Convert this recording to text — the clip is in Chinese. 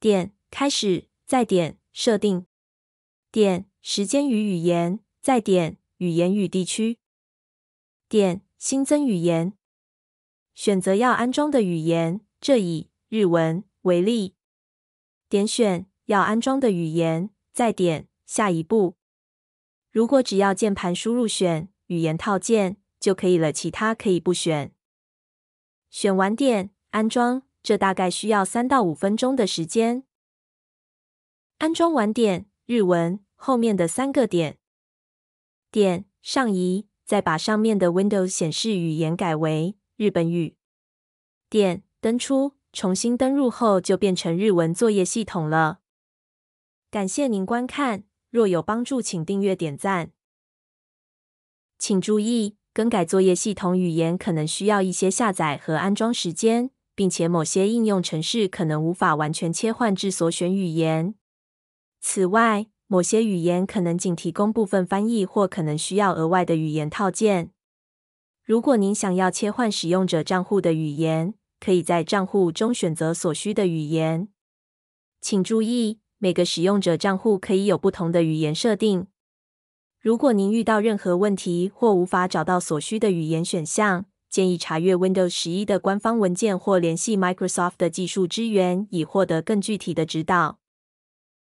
点开始，再点设定，点时间与语言，再点语言与地区，点新增语言，选择要安装的语言，这以日文为例，点选要安装的语言，再点下一步。如果只要键盘输入选语言套件就可以了，其他可以不选。选完点安装。这大概需要三到五分钟的时间。安装完点日文后面的三个点，点上移，再把上面的 Windows 显示语言改为日本语。点登出，重新登入后就变成日文作业系统了。感谢您观看，若有帮助请订阅点赞。请注意，更改作业系统语言可能需要一些下载和安装时间。并且某些应用程式可能无法完全切换至所选语言。此外，某些语言可能仅提供部分翻译，或可能需要额外的语言套件。如果您想要切换使用者账户的语言，可以在账户中选择所需的语言。请注意，每个使用者账户可以有不同的语言设定。如果您遇到任何问题，或无法找到所需的语言选项，建议查阅 Windows 十一的官方文件，或联系 Microsoft 的技术支援，以获得更具体的指导。